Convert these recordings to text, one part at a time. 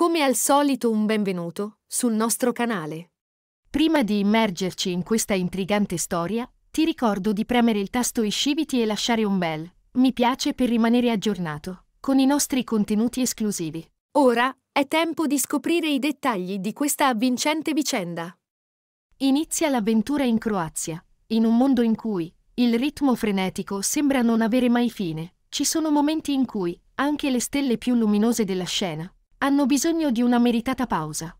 Come al solito un benvenuto sul nostro canale. Prima di immergerci in questa intrigante storia, ti ricordo di premere il tasto iscriviti e lasciare un bel mi piace per rimanere aggiornato con i nostri contenuti esclusivi. Ora è tempo di scoprire i dettagli di questa avvincente vicenda. Inizia l'avventura in Croazia, in un mondo in cui il ritmo frenetico sembra non avere mai fine. Ci sono momenti in cui anche le stelle più luminose della scena hanno bisogno di una meritata pausa.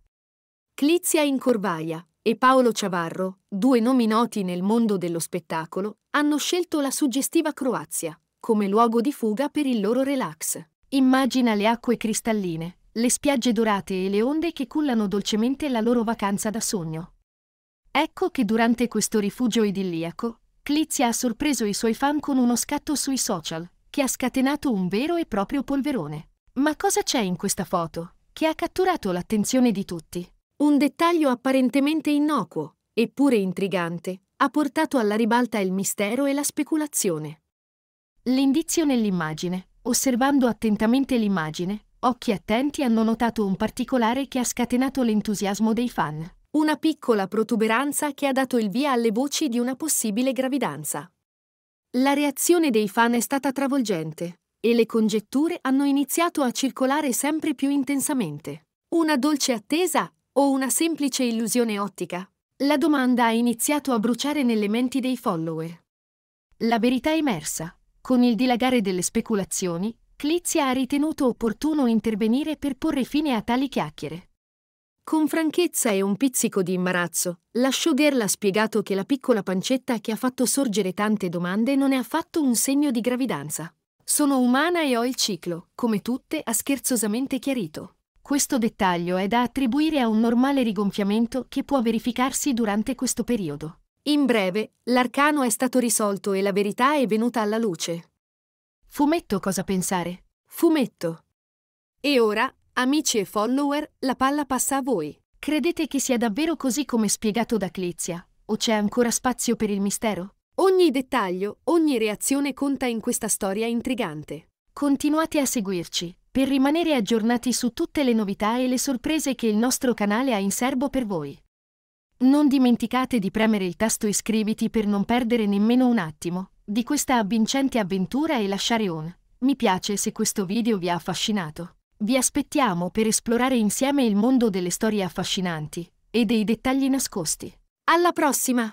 Clizia Incorvaia e Paolo Ciavarro, due nomi noti nel mondo dello spettacolo, hanno scelto la suggestiva Croazia come luogo di fuga per il loro relax. Immagina le acque cristalline, le spiagge dorate e le onde che cullano dolcemente la loro vacanza da sogno. Ecco che durante questo rifugio idilliaco, Clizia ha sorpreso i suoi fan con uno scatto sui social, che ha scatenato un vero e proprio polverone. Ma cosa c'è in questa foto che ha catturato l'attenzione di tutti? Un dettaglio apparentemente innocuo, eppure intrigante, ha portato alla ribalta il mistero e la speculazione. L'indizio nell'immagine. Osservando attentamente l'immagine, occhi attenti hanno notato un particolare che ha scatenato l'entusiasmo dei fan. Una piccola protuberanza che ha dato il via alle voci di una possibile gravidanza. La reazione dei fan è stata travolgente e le congetture hanno iniziato a circolare sempre più intensamente. Una dolce attesa o una semplice illusione ottica? La domanda ha iniziato a bruciare nelle menti dei follower. La verità è emersa. Con il dilagare delle speculazioni, Clizia ha ritenuto opportuno intervenire per porre fine a tali chiacchiere. Con franchezza e un pizzico di imbarazzo, la showgirl ha spiegato che la piccola pancetta che ha fatto sorgere tante domande non è affatto un segno di gravidanza. Sono umana e ho il ciclo, come tutte ha scherzosamente chiarito. Questo dettaglio è da attribuire a un normale rigonfiamento che può verificarsi durante questo periodo. In breve, l'arcano è stato risolto e la verità è venuta alla luce. Fumetto cosa pensare? Fumetto. E ora, amici e follower, la palla passa a voi. Credete che sia davvero così come spiegato da Clezia? O c'è ancora spazio per il mistero? Ogni dettaglio, ogni reazione conta in questa storia intrigante. Continuate a seguirci per rimanere aggiornati su tutte le novità e le sorprese che il nostro canale ha in serbo per voi. Non dimenticate di premere il tasto iscriviti per non perdere nemmeno un attimo di questa avvincente avventura e lasciare un mi piace se questo video vi ha affascinato. Vi aspettiamo per esplorare insieme il mondo delle storie affascinanti e dei dettagli nascosti. Alla prossima!